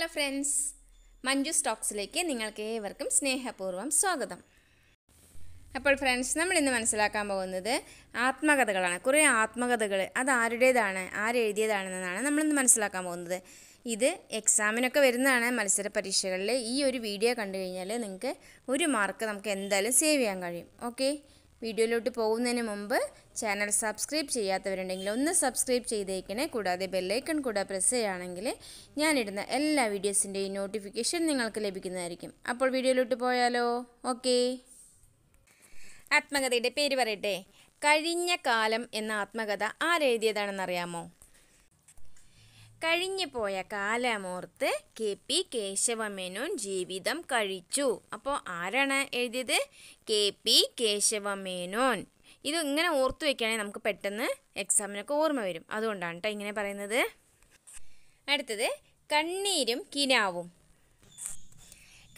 hello friends Manju സ്റ്റോക്സിലേക്ക് നിങ്ങൾക്ക് ഏവർക്കും സ്നേഹപൂർവ്വം സ്വാഗതം അപ്പോൾ ഫ്രണ്ട്സ് നമ്മൾ ഇന്ന് മനസ്സിലാക്കാൻ പോകുന്നത് ആത്മകഥകളാണ് കുറേ ആത്മകഥകൾ അത് ആരുടേതാണ് ആരെഴുതിയതാണെന്നാണ് നമ്മളിന്ന് മനസ്സിലാക്കാൻ പോകുന്നത് ഇത് എക്സാമിനൊക്കെ വരുന്നതാണ് മത്സര പരീക്ഷകളിൽ ഈ ഒരു വീഡിയോ കണ്ടു കഴിഞ്ഞാൽ നിങ്ങൾക്ക് ഒരു മാർക്ക് നമുക്ക് എന്തായാലും സേവ് ചെയ്യാൻ കഴിയും ഓക്കെ വീഡിയോയിലോട്ട് പോകുന്നതിന് മുമ്പ് ചാനൽ സബ്സ്ക്രൈബ് ചെയ്യാത്തവരുണ്ടെങ്കിൽ ഒന്ന് സബ്സ്ക്രൈബ് ചെയ്തേക്കണേ കൂടാതെ ബെല്ലൈക്കൺ കൂടെ പ്രസ് ചെയ്യുകയാണെങ്കിൽ ഞാനിടുന്ന എല്ലാ വീഡിയോസിൻ്റെയും നോട്ടിഫിക്കേഷൻ നിങ്ങൾക്ക് ലഭിക്കുന്നതായിരിക്കും അപ്പോൾ വീഡിയോയിലോട്ട് പോയാലോ ഓക്കെ ആത്മകഥയുടെ പേര് പറയട്ടെ കഴിഞ്ഞ കാലം എന്ന ആത്മകഥ ആരെഴുതിയതാണെന്നറിയാമോ കഴിഞ്ഞു പോയ കാലമോർത്ത് കെ പി കേശവമേനോൻ ജീവിതം കഴിച്ചു അപ്പോൾ ആരാണ് എഴുതിയത് കെ പി കേശവമേനോൻ ഇത് ഇങ്ങനെ ഓർത്ത് വെക്കുകയാണെങ്കിൽ നമുക്ക് പെട്ടെന്ന് എക്സാമിനൊക്കെ ഓർമ്മ വരും അതുകൊണ്ടാണ് കേട്ടോ ഇങ്ങനെ പറയുന്നത് അടുത്തത് കണ്ണീരും കിനാവും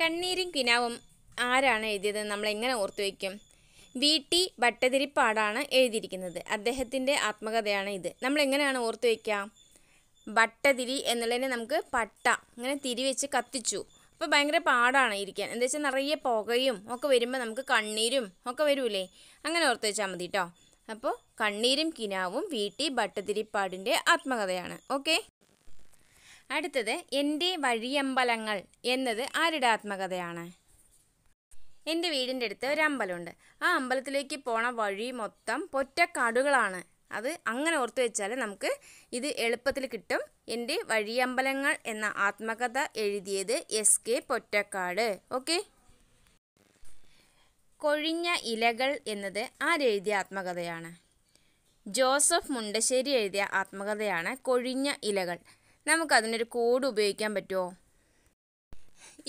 കണ്ണീരും കിനാവും ആരാണ് എഴുതിയത് നമ്മൾ എങ്ങനെ ഓർത്തു വയ്ക്കും വി ടി ഭട്ടതിരിപ്പാടാണ് എഴുതിയിരിക്കുന്നത് അദ്ദേഹത്തിൻ്റെ ആത്മകഥയാണ് ഇത് നമ്മൾ എങ്ങനെയാണ് ഓർത്തു വയ്ക്കുക ഭട്ടതിരി എന്നുള്ളതിനെ നമുക്ക് പട്ട ഇങ്ങനെ തിരി വെച്ച് കത്തിച്ചു അപ്പം ഭയങ്കര പാടാണ് ഇരിക്കാൻ എന്താ വെച്ചാൽ നിറയെ പുകയും ഒക്കെ വരുമ്പോൾ നമുക്ക് കണ്ണീരും ഒക്കെ വരൂലേ അങ്ങനെ ഓർത്ത് വെച്ചാൽ മതി കേട്ടോ അപ്പോൾ കണ്ണീരും കിനാവും വീട്ടി ഭട്ടതിരിപ്പാടിൻ്റെ ആത്മകഥയാണ് ഓക്കെ അടുത്തത് എൻ്റെ വഴിയമ്പലങ്ങൾ എന്നത് ആരുടെ ആത്മകഥയാണ് എൻ്റെ വീടിൻ്റെ അടുത്ത് ഒരു അമ്പലമുണ്ട് ആ അമ്പലത്തിലേക്ക് പോണ വഴി മൊത്തം പൊറ്റക്കാടുകളാണ് അത് അങ്ങനെ ഓർത്തു വെച്ചാൽ നമുക്ക് ഇത് എളുപ്പത്തിൽ കിട്ടും എൻ്റെ വഴിയമ്പലങ്ങൾ എന്ന ആത്മകഥ എഴുതിയത് എസ് കെ പൊറ്റക്കാട് ഓക്കെ കൊഴിഞ്ഞ ഇലകൾ എന്നത് ആരെഴുതിയ ആത്മകഥയാണ് ജോസഫ് മുണ്ടശ്ശേരി എഴുതിയ ആത്മകഥയാണ് കൊഴിഞ്ഞ ഇലകൾ നമുക്കതിനൊരു കോഡ് ഉപയോഗിക്കാൻ പറ്റുമോ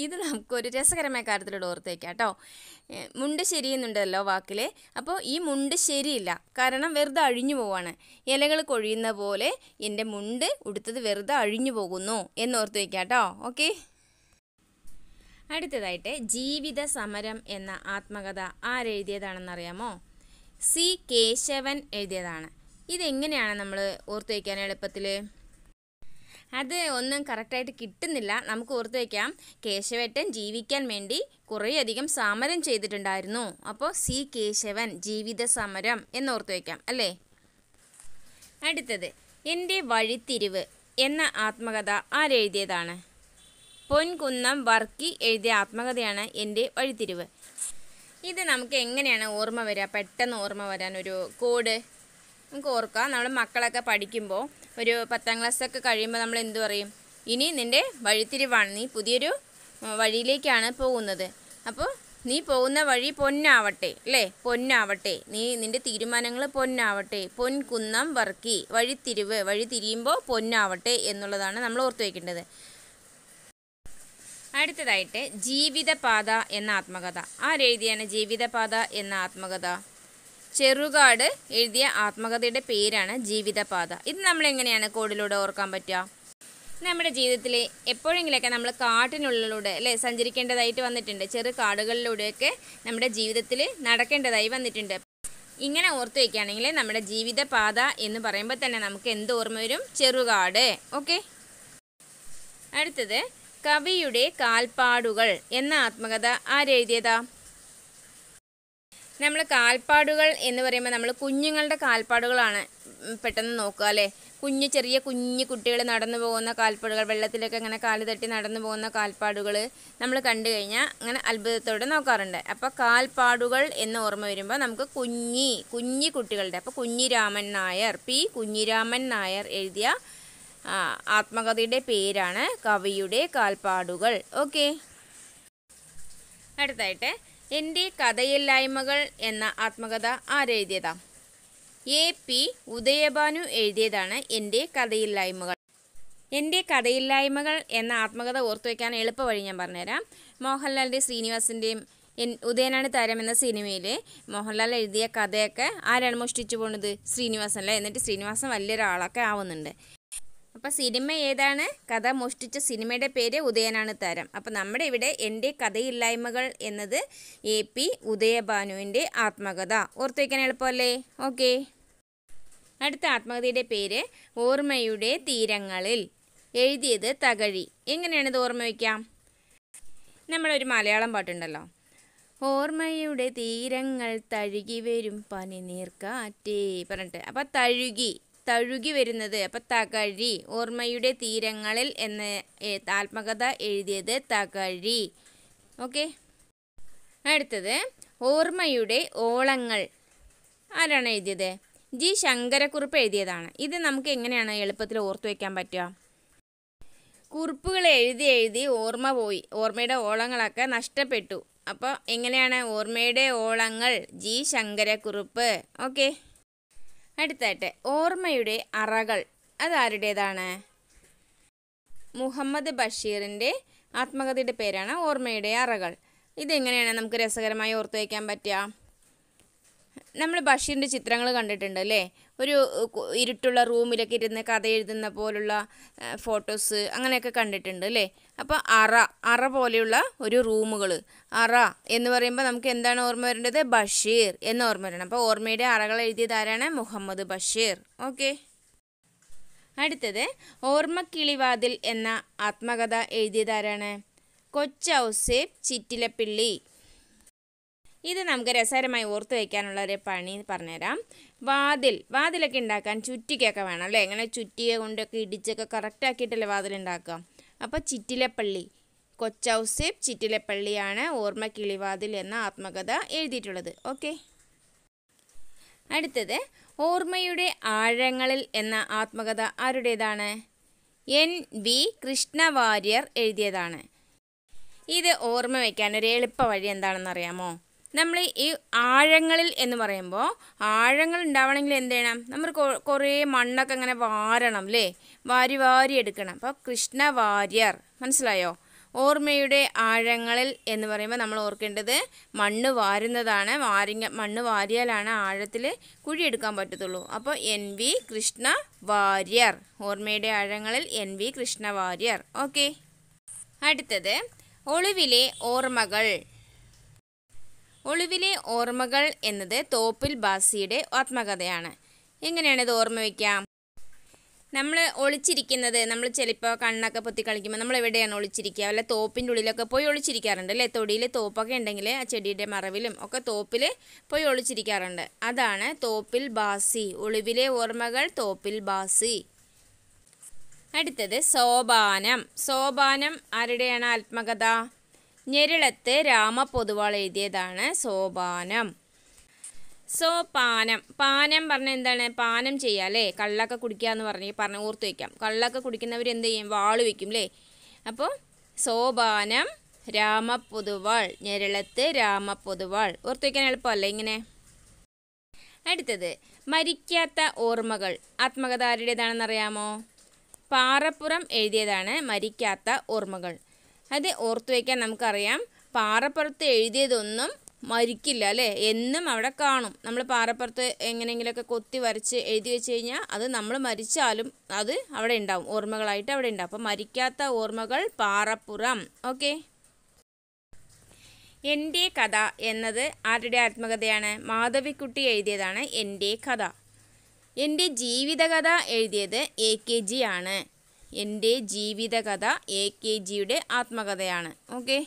ഇത് നമുക്കൊരു രസകരമായ കാര്യത്തിലൂടെ ഓർത്തേക്കാം കേട്ടോ മുണ്ട് ശരിയെന്നുണ്ടല്ലോ വാക്കിൽ അപ്പോൾ ഈ മുണ്ട് ശരിയില്ല കാരണം വെറുതെ അഴിഞ്ഞു പോവാണ് ഇലകൾ കൊഴിയുന്ന പോലെ എൻ്റെ മുണ്ട് ഉടുത്തത് വെറുതെ അഴിഞ്ഞു പോകുന്നു എന്നോർത്ത് വയ്ക്കാം കേട്ടോ ഓക്കെ അടുത്തതായിട്ട് ജീവിത സമരം എന്ന ആത്മകഥ ആരെഴുതിയതാണെന്നറിയാമോ സി കേശവൻ എഴുതിയതാണ് ഇതെങ്ങനെയാണ് നമ്മൾ ഓർത്ത് വയ്ക്കാൻ എളുപ്പത്തിൽ അത് ഒന്നും കറക്റ്റായിട്ട് കിട്ടുന്നില്ല നമുക്ക് ഓർത്ത് വയ്ക്കാം കേശവേട്ടൻ ജീവിക്കാൻ വേണ്ടി കുറേയധികം സമരം ചെയ്തിട്ടുണ്ടായിരുന്നു അപ്പോൾ സി കേശവൻ ജീവിത സമരം എന്നോർത്ത് വയ്ക്കാം അല്ലേ അടുത്തത് എൻ്റെ വഴിത്തിരിവ് എന്ന ആത്മകഥ ആരെഴുതിയതാണ് പൊൻകുന്നം വർക്കി എഴുതിയ ആത്മകഥയാണ് എൻ്റെ വഴിത്തിരിവ് ഇത് നമുക്ക് എങ്ങനെയാണ് ഓർമ്മ വരിക പെട്ടെന്ന് ഓർമ്മ വരാൻ ഒരു കോഡ് നമുക്ക് ഓർക്കാം നമ്മൾ മക്കളൊക്കെ പഠിക്കുമ്പോൾ ഒരു പത്താം ക്ലാസ്സൊക്കെ കഴിയുമ്പോൾ നമ്മൾ എന്തു പറയും ഇനി നിൻ്റെ വഴിത്തിരിവാണ് നീ പുതിയൊരു വഴിയിലേക്കാണ് പോകുന്നത് അപ്പോൾ നീ പോകുന്ന വഴി പൊന്നാവട്ടെ അല്ലേ പൊന്നാവട്ടെ നീ നിൻ്റെ തീരുമാനങ്ങൾ പൊന്നാവട്ടെ പൊൻകുന്നം വർക്കി വഴിത്തിരിവ് വഴി തിരിയുമ്പോൾ പൊന്നാവട്ടെ എന്നുള്ളതാണ് നമ്മൾ ഓർത്തു വയ്ക്കേണ്ടത് അടുത്തതായിട്ട് ജീവിതപാത എന്ന ആത്മകഥ ആരെഴുതിയാണ് ജീവിതപാത എന്ന ആത്മകഥ ചെറുകാട് എഴുതിയ ആത്മകഥയുടെ പേരാണ് ജീവിതപാത ഇത് നമ്മൾ എങ്ങനെയാണ് കോഡിലൂടെ ഓർക്കാൻ പറ്റുക നമ്മുടെ ജീവിതത്തിൽ എപ്പോഴെങ്കിലൊക്കെ നമ്മൾ കാട്ടിനുള്ളിലൂടെ അല്ലേ സഞ്ചരിക്കേണ്ടതായിട്ട് വന്നിട്ടുണ്ട് ചെറു കാടുകളിലൂടെയൊക്കെ നമ്മുടെ ജീവിതത്തിൽ നടക്കേണ്ടതായി വന്നിട്ടുണ്ട് ഇങ്ങനെ ഓർത്ത് വയ്ക്കുകയാണെങ്കിൽ നമ്മുടെ ജീവിതപാത എന്ന് പറയുമ്പോൾ തന്നെ നമുക്ക് എന്ത് ഓർമ്മ വരും ചെറുകാട് ഓക്കെ അടുത്തത് കവിയുടെ കാൽപ്പാടുകൾ എന്ന ആത്മകഥ ആരെഴുതിയതാ നമ്മൾ കാൽപ്പാടുകൾ എന്ന് പറയുമ്പോൾ നമ്മൾ കുഞ്ഞുങ്ങളുടെ കാൽപ്പാടുകളാണ് പെട്ടെന്ന് നോക്കുക അല്ലേ കുഞ്ഞു ചെറിയ കുഞ്ഞു കുട്ടികൾ നടന്നു പോകുന്ന കാൽപ്പാടുകൾ വെള്ളത്തിലൊക്കെ അങ്ങനെ കാല് തട്ടി നടന്നു പോകുന്ന കാൽപ്പാടുകൾ നമ്മൾ കണ്ടു കഴിഞ്ഞാൽ അങ്ങനെ അത്ഭുതത്തോടെ നോക്കാറുണ്ട് അപ്പോൾ കാൽപ്പാടുകൾ എന്ന് ഓർമ്മ വരുമ്പോൾ നമുക്ക് കുഞ്ഞി കുഞ്ഞി കുട്ടികളുടെ അപ്പോൾ കുഞ്ഞിരാമൻ നായർ പി കുഞ്ഞിരാമൻ നായർ എഴുതിയ ആത്മകഥയുടെ പേരാണ് കവിയുടെ കാൽപ്പാടുകൾ ഓക്കെ അടുത്തായിട്ട് എൻ്റെ കഥയില്ലായ്മകൾ എന്ന ആത്മകഥ ആരെഴുതിയതാ എ പി ഉദയഭാനു എഴുതിയതാണ് എൻ്റെ കഥയില്ലായ്മകൾ എൻ്റെ കഥയില്ലായ്മകൾ എന്ന ആത്മകഥ ഓർത്തു വയ്ക്കാൻ എളുപ്പ വഴി ഞാൻ പറഞ്ഞുതരാം മോഹൻലാലിൻ്റെ ശ്രീനിവാസിൻ്റെയും എൻ ഉദയനാണ് താരം എന്ന സിനിമയിൽ മോഹൻലാൽ എഴുതിയ കഥയൊക്കെ ആരാണ് മോഷ്ടിച്ചു പോകുന്നത് ശ്രീനിവാസൻ അല്ലേ എന്നിട്ട് ശ്രീനിവാസൻ വലിയൊരാളൊക്കെ ആവുന്നുണ്ട് അപ്പം സിനിമ ഏതാണ് കഥ മോഷ്ടിച്ച സിനിമയുടെ പേര് ഉദയനാണ് താരം അപ്പോൾ നമ്മുടെ ഇവിടെ എൻ്റെ കഥയില്ലായ്മകൾ എന്നത് എ പി ഉദയഭാനുവിൻ്റെ ആത്മകഥ ഓർത്തു വയ്ക്കാൻ എളുപ്പമല്ലേ ഓക്കെ അടുത്ത ആത്മകഥയുടെ പേര് ഓർമ്മയുടെ തീരങ്ങളിൽ എഴുതിയത് തകഴി എങ്ങനെയാണിത് ഓർമ്മ വയ്ക്കാം നമ്മളൊരു ഒരു മലയാളം പാട്ടുണ്ടല്ലോ ഓർമ്മയുടെ തീരങ്ങൾ തഴുകി വരും പനിനീർക്കാറ്റേ പറഞ്ഞിട്ട് അപ്പം തഴുകി തഴുകി വരുന്നത് അപ്പൊ തകഴി ഓർമ്മയുടെ തീരങ്ങളിൽ എന്ന ആത്മകഥ എഴുതിയത് തകഴി ഓക്കെ അടുത്തത് ഓർമ്മയുടെ ഓളങ്ങൾ ആരാണ് എഴുതിയത് ജി ശങ്കരക്കുറിപ്പ് എഴുതിയതാണ് ഇത് നമുക്ക് എങ്ങനെയാണ് എളുപ്പത്തിൽ ഓർത്തു വയ്ക്കാൻ പറ്റുക കുറിപ്പുകൾ എഴുതി എഴുതി ഓർമ്മ പോയി ഓർമ്മയുടെ ഓളങ്ങളൊക്കെ നഷ്ടപ്പെട്ടു അപ്പോൾ എങ്ങനെയാണ് ഓർമ്മയുടെ ഓളങ്ങൾ ജി ശങ്കരക്കുറിപ്പ് ഓക്കെ അടുത്തായിട്ട് ഓർമ്മയുടെ അറകൾ അതാരുടേതാണ് മുഹമ്മദ് ബഷീറിൻ്റെ ആത്മകഥയുടെ പേരാണ് ഓർമ്മയുടെ അറകൾ ഇതെങ്ങനെയാണ് നമുക്ക് രസകരമായി ഓർത്തു വയ്ക്കാൻ പറ്റുക നമ്മൾ ബഷീറിൻ്റെ ചിത്രങ്ങൾ കണ്ടിട്ടുണ്ട് അല്ലേ ഒരു ഇരുട്ടുള്ള റൂമിലൊക്കെ ഇരുന്ന് കഥ എഴുതുന്ന പോലുള്ള ഫോട്ടോസ് അങ്ങനെയൊക്കെ കണ്ടിട്ടുണ്ട് അല്ലേ അപ്പോൾ അറ അറ പോലെയുള്ള ഒരു റൂമുകൾ അറ എന്ന് പറയുമ്പോൾ നമുക്ക് എന്താണ് ഓർമ്മ വരേണ്ടത് ബഷീർ എന്ന് ഓർമ്മ വരണം അപ്പോൾ ഓർമ്മയുടെ അറകൾ എഴുതിയത് ആരാണ് മുഹമ്മദ് ബഷീർ ഓക്കെ അടുത്തത് ഓർമ്മക്കിളിവാതിൽ എന്ന ആത്മകഥ എഴുതിയത് ആരാണ് കൊച്ചൌസേബ് ചിറ്റിലപ്പിള്ളി ഇത് നമുക്ക് രസകരമായി ഓർത്ത് വയ്ക്കാനുള്ള ഒരു പണി പറഞ്ഞുതരാം വാതിൽ വാതിലൊക്കെ ഉണ്ടാക്കാൻ ചുറ്റിക്കൊക്കെ വേണം അല്ലേ എങ്ങനെ ചുറ്റിക കൊണ്ടൊക്കെ ഇടിച്ചൊക്കെ കറക്റ്റാക്കിയിട്ടല്ലേ വാതിൽ ഉണ്ടാക്കുക അപ്പോൾ ചിറ്റിലപ്പള്ളി കൊച്ചൗസേബ് ചിറ്റിലപ്പള്ളിയാണ് ഓർമ്മ കിളിവാതിൽ എന്ന ആത്മകഥ എഴുതിയിട്ടുള്ളത് ഓക്കെ അടുത്തത് ഓർമ്മയുടെ ആഴങ്ങളിൽ എന്ന ആത്മകഥ ആരുടേതാണ് എൻ വി കൃഷ്ണവാര്യർ എഴുതിയതാണ് ഇത് ഓർമ്മ വയ്ക്കാൻ ഒരു എളുപ്പ വഴി എന്താണെന്ന് അറിയാമോ നമ്മൾ ഈ ആഴങ്ങളിൽ എന്ന് പറയുമ്പോൾ ആഴങ്ങൾ ഉണ്ടാവണമെങ്കിൽ എന്ത് ചെയ്യണം നമ്മൾ കുറേ മണ്ണൊക്കെ അങ്ങനെ വാരണം അല്ലേ വാരി വാരി എടുക്കണം അപ്പോൾ കൃഷ്ണ വാര്യർ മനസ്സിലായോ ഓർമ്മയുടെ ആഴങ്ങളിൽ എന്ന് പറയുമ്പോൾ നമ്മൾ ഓർക്കേണ്ടത് മണ്ണ് വാരുന്നതാണ് വാരി മണ്ണ് വാരിയാലാണ് ആഴത്തിൽ കുഴിയെടുക്കാൻ പറ്റത്തുള്ളൂ അപ്പോൾ എൻ വി കൃഷ്ണ വാര്യർ ഓർമ്മയുടെ ആഴങ്ങളിൽ N V Krishna Warrier okay അടുത്തത് ഒളിവിലെ ഓർമ്മകൾ ഒളിവിലെ ഓർമ്മകൾ എന്നത് തോപ്പിൽ ബാസിയുടെ ആത്മകഥയാണ് എങ്ങനെയാണിത് ഓർമ്മ വയ്ക്കാം നമ്മൾ ഒളിച്ചിരിക്കുന്നത് നമ്മൾ ചിലപ്പോൾ കണ്ണൊക്കെ പൊത്തി കളിക്കുമ്പോൾ നമ്മൾ എവിടെയാണ് ഒളിച്ചിരിക്കുക വല്ല തോപ്പിൻ്റെ ഉള്ളിലൊക്കെ പോയി ഒളിച്ചിരിക്കാറുണ്ട് അല്ലേ തൊടിയിൽ തോപ്പൊക്കെ ഉണ്ടെങ്കിൽ ആ ചെടിയുടെ മറവിലും ഒക്കെ തോപ്പിൽ പോയി ഒളിച്ചിരിക്കാറുണ്ട് അതാണ് തോപ്പിൽ ബാസി ഒളിവിലെ ഓർമ്മകൾ തോപ്പിൽ ബാസി അടുത്തത് സോപാനം സോപാനം ആരുടെയാണ് ആത്മകഥ ഞെരിളത്ത് രാമ പൊതുവാൾ എഴുതിയതാണ് സോപാനം സോപാനം പാനം പറഞ്ഞാൽ എന്താണ് പാനം ചെയ്യുക അല്ലേ കള്ളൊക്കെ കുടിക്കുക എന്ന് പറഞ്ഞ് പറഞ്ഞ് ഓർത്ത് വയ്ക്കാം കള്ളൊക്കെ കുടിക്കുന്നവർ എന്ത് ചെയ്യും വാള് വയ്ക്കും അല്ലേ അപ്പോൾ സോപാനം രാമ പൊതുവാൾ ഞെരിളത്ത് രാമ പൊതുവാൾ ഓർത്ത് വയ്ക്കാൻ എളുപ്പമല്ലേ ഇങ്ങനെ അടുത്തത് മരിക്കാത്ത ഓർമ്മകൾ ആത്മകഥ ആരുടേതാണെന്നറിയാമോ പാറപ്പുറം എഴുതിയതാണ് മരിക്കാത്ത ഓർമ്മകൾ അത് ഓർത്തു വയ്ക്കാൻ നമുക്കറിയാം പാറപ്പുറത്ത് എഴുതിയതൊന്നും മരിക്കില്ല അല്ലേ എന്നും അവിടെ കാണും നമ്മൾ പാറപ്പുറത്ത് എങ്ങനെയെങ്കിലുമൊക്കെ കൊത്തി വരച്ച് എഴുതി വെച്ച് കഴിഞ്ഞാൽ അത് നമ്മൾ മരിച്ചാലും അത് അവിടെ ഉണ്ടാവും ഓർമ്മകളായിട്ട് അവിടെ ഉണ്ടാവും അപ്പം മരിക്കാത്ത ഓർമ്മകൾ പാറപ്പുറം ഓക്കെ എൻ്റെ കഥ എന്നത് ആരുടെ ആത്മകഥയാണ് മാധവിക്കുട്ടി എഴുതിയതാണ് എൻ്റെ കഥ എൻ്റെ ജീവിതകഥ എഴുതിയത് എ കെ ജി ആണ് എൻ്റെ ജീവിതകഥ എ കെ ജിയുടെ ആത്മകഥയാണ് ഓക്കെ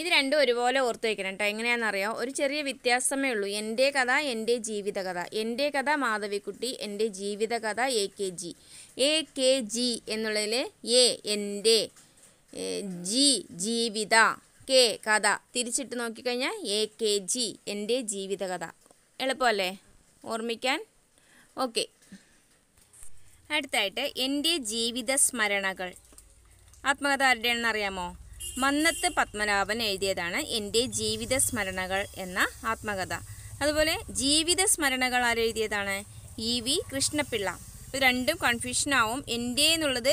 ഇത് രണ്ടും ഒരുപോലെ ഓർത്ത് വയ്ക്കണം കേട്ടോ എങ്ങനെയാണെന്നറിയാം ഒരു ചെറിയ വ്യത്യാസമേ ഉള്ളൂ എൻ്റെ കഥ എൻ്റെ ജീവിതകഥ എൻ്റെ കഥ മാധവിക്കുട്ടി എൻ്റെ ജീവിതകഥ A K G A K G എന്നുള്ളതിൽ എ എൻ്റെ ജി ജീവിത കെ കഥ തിരിച്ചിട്ട് നോക്കിക്കഴിഞ്ഞാൽ എ കെ ജി എൻ്റെ ജീവിതകഥ എളുപ്പമല്ലേ ഓർമ്മിക്കാൻ ഓക്കെ അടുത്തായിട്ട് എൻ്റെ ജീവിത സ്മരണകൾ ആത്മകഥ ആരുടെയാണെന്ന് അറിയാമോ മന്നത്ത് പത്മനാഭൻ എഴുതിയതാണ് എൻ്റെ ജീവിത സ്മരണകൾ എന്ന ആത്മകഥ അതുപോലെ ജീവിത സ്മരണകൾ ആരെഴുതിയതാണ് ഇ വി കൃഷ്ണപിള്ള ഇത് രണ്ടും കൺഫ്യൂഷനാവും എൻ്റെ എന്നുള്ളത്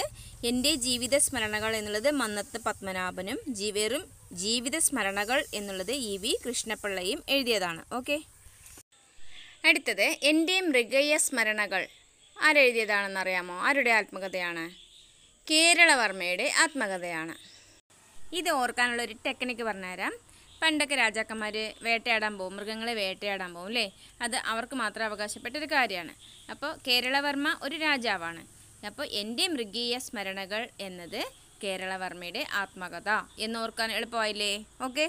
എൻ്റെ ജീവിത സ്മരണകൾ എന്നുള്ളത് മന്നത്ത് പത്മനാഭനും ജീവേറും ജീവിത സ്മരണകൾ എന്നുള്ളത് ഇ വി കൃഷ്ണപിള്ളയും എഴുതിയതാണ് ഓക്കെ അടുത്തത് എൻ്റെ മൃഗയ സ്മരണകൾ അറിയാമോ ആരുടെ ആത്മകഥയാണ് കേരളവർമ്മയുടെ ആത്മകഥയാണ് ഇത് ഓർക്കാനുള്ള ഒരു ടെക്നിക്ക് പറഞ്ഞുതരാം പണ്ടൊക്കെ രാജാക്കന്മാർ വേട്ടയാടാൻ പോകും മൃഗങ്ങളെ വേട്ടയാടാൻ പോകും അല്ലേ അത് അവർക്ക് മാത്രം അവകാശപ്പെട്ട ഒരു കാര്യമാണ് അപ്പോൾ കേരളവർമ്മ ഒരു രാജാവാണ് അപ്പോൾ എൻ്റെ മൃഗീയ സ്മരണകൾ എന്നത് കേരളവർമ്മയുടെ ആത്മകഥ എന്നോർക്കാൻ എളുപ്പമായില്ലേ ഓക്കെ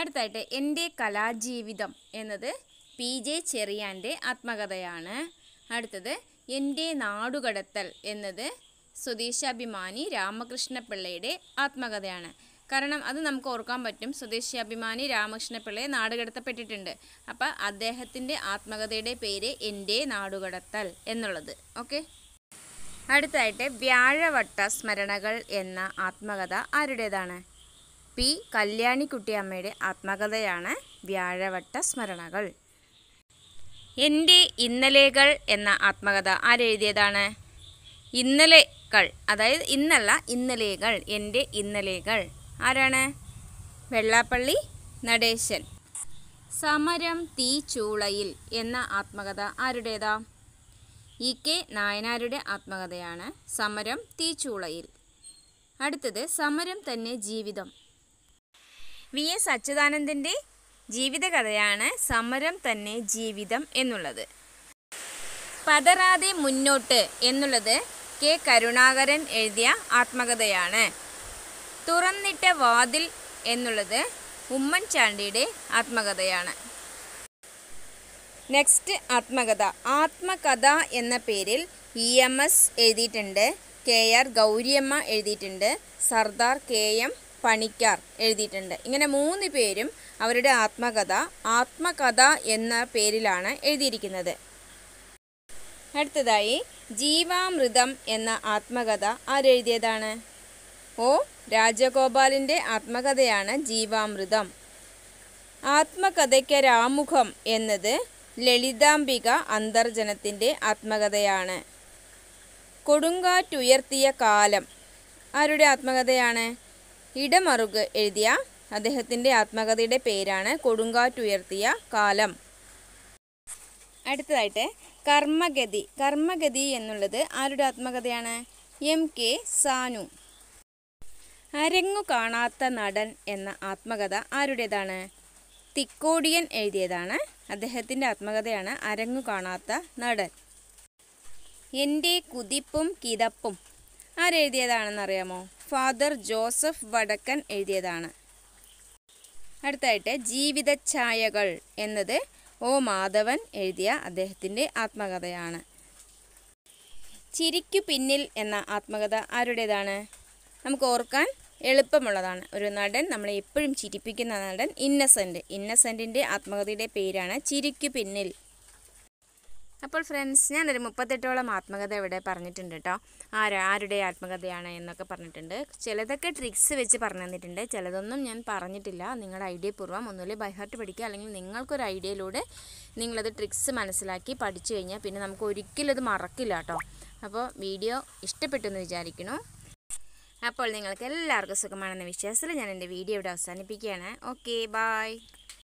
അടുത്തായിട്ട് എൻ്റെ കലാജീവിതം എന്നത് പി ജെ ചെറിയാൻ്റെ ആത്മകഥയാണ് അടുത്തത് എൻ്റെ നാടുകടത്തൽ എന്നത് സ്വദേശാഭിമാനി രാമകൃഷ്ണപിള്ളയുടെ ആത്മകഥയാണ് കാരണം അത് നമുക്ക് ഓർക്കാൻ പറ്റും സ്വദേശാഭിമാനി രാമകൃഷ്ണപിള്ളയെ നാടുകടത്തപ്പെട്ടിട്ടുണ്ട് അപ്പം അദ്ദേഹത്തിൻ്റെ ആത്മകഥയുടെ പേര് എൻ്റെ നാടുകടത്തൽ എന്നുള്ളത് ഓക്കെ അടുത്തായിട്ട് വ്യാഴവട്ട സ്മരണകൾ എന്ന ആത്മകഥ ആരുടേതാണ് പി കല്യാണിക്കുട്ടിയമ്മയുടെ ആത്മകഥയാണ് വ്യാഴവട്ട സ്മരണകൾ എൻ്റെ ഇന്നലെകൾ എന്ന ആത്മകഥ ആരെഴുതിയതാണ് ഇന്നലെകൾ അതായത് ഇന്നല്ല ഇന്നലെകൾ എൻ്റെ ഇന്നലെകൾ ആരാണ് വെള്ളാപ്പള്ളി നടേശൻ സമരം തീച്ചൂളയിൽ എന്ന ആത്മകഥ ആരുടേതാ ഇ കെ നായനാരുടെ ആത്മകഥയാണ് സമരം തീച്ചൂളയിൽ അടുത്തത് സമരം തന്നെ ജീവിതം വി എസ് അച്യുതാനന്ദൻ്റെ ജീവിതകഥയാണ് സമരം തന്നെ ജീവിതം എന്നുള്ളത് പതറാതെ മുന്നോട്ട് എന്നുള്ളത് കെ കരുണാകരൻ എഴുതിയ ആത്മകഥയാണ് തുറന്നിട്ട വാതിൽ എന്നുള്ളത് ഉമ്മൻചാണ്ടിയുടെ ആത്മകഥയാണ് നെക്സ്റ്റ് ആത്മകഥ ആത്മകഥ എന്ന പേരിൽ ഇ എം എസ് എഴുതിയിട്ടുണ്ട് കെ ആർ ഗൗരിയമ്മ എഴുതിയിട്ടുണ്ട് സർദാർ കെ എം പണിക്കാർ എഴുതിയിട്ടുണ്ട് ഇങ്ങനെ മൂന്ന് പേരും അവരുടെ ആത്മകഥ ആത്മകഥ എന്ന പേരിലാണ് എഴുതിയിരിക്കുന്നത് അടുത്തതായി ജീവാമൃതം എന്ന ആത്മകഥ ആരെഴുതിയതാണ് ഓ രാജഗോപാലിൻ്റെ ആത്മകഥയാണ് ജീവാമൃതം ആത്മകഥയ്ക്ക് രാമുഖം എന്നത് ലളിതാംബിക അന്തർജനത്തിൻ്റെ ആത്മകഥയാണ് കൊടുങ്കാറ്റുയർത്തിയ കാലം ആരുടെ ആത്മകഥയാണ് ഇടമറുക് എഴുതിയ അദ്ദേഹത്തിൻ്റെ ആത്മകഥയുടെ പേരാണ് കൊടുങ്കാറ്റുയർത്തിയ കാലം അടുത്തതായിട്ട് കർമ്മഗതി കർമ്മഗതി എന്നുള്ളത് ആരുടെ ആത്മകഥയാണ് എം കെ സാനു അരങ്ങു കാണാത്ത നടൻ എന്ന ആത്മകഥ ആരുടേതാണ് തിക്കോടിയൻ എഴുതിയതാണ് അദ്ദേഹത്തിൻ്റെ ആത്മകഥയാണ് അരങ്ങു കാണാത്ത നടൻ എൻ്റെ കുതിപ്പും കിതപ്പും ആരെഴുതിയതാണെന്നറിയാമോ ഫാദർ ജോസഫ് വടക്കൻ എഴുതിയതാണ് അടുത്തായിട്ട് ഛായകൾ എന്നത് ഒ മാധവൻ എഴുതിയ അദ്ദേഹത്തിൻ്റെ ആത്മകഥയാണ് ചിരിക്കു പിന്നിൽ എന്ന ആത്മകഥ ആരുടേതാണ് നമുക്ക് ഓർക്കാൻ എളുപ്പമുള്ളതാണ് ഒരു നടൻ നമ്മളെ എപ്പോഴും ചിരിപ്പിക്കുന്ന നടൻ ഇന്നസെൻ്റ് ഇന്നസെൻറ്റിൻ്റെ ആത്മകഥയുടെ പേരാണ് ചിരിക്കു പിന്നിൽ അപ്പോൾ ഫ്രണ്ട്സ് ഞാനൊരു മുപ്പത്തെട്ടോളം ആത്മകഥ ഇവിടെ പറഞ്ഞിട്ടുണ്ട് കേട്ടോ ആരാ ആരുടെ ആത്മകഥയാണ് എന്നൊക്കെ പറഞ്ഞിട്ടുണ്ട് ചിലതൊക്കെ ട്രിക്സ് വെച്ച് പറഞ്ഞു തന്നിട്ടുണ്ട് ചിലതൊന്നും ഞാൻ പറഞ്ഞിട്ടില്ല നിങ്ങളുടെ ഐഡിയ പൂർവ്വം ബൈ ഹാർട്ട് പഠിക്കുക അല്ലെങ്കിൽ നിങ്ങൾക്കൊരു ഐഡിയയിലൂടെ നിങ്ങളത് ട്രിക്സ് മനസ്സിലാക്കി പഠിച്ചു കഴിഞ്ഞാൽ പിന്നെ നമുക്ക് ഒരിക്കലും അത് മറക്കില്ല കേട്ടോ അപ്പോൾ വീഡിയോ ഇഷ്ടപ്പെട്ടു എന്ന് അപ്പോൾ നിങ്ങൾക്ക് എല്ലാവർക്കും സുഖമാണെന്ന വിശ്വാസത്തിൽ ഞാൻ എൻ്റെ വീഡിയോ ഇവിടെ അവസാനിപ്പിക്കുകയാണ് ഓക്കെ ബായ്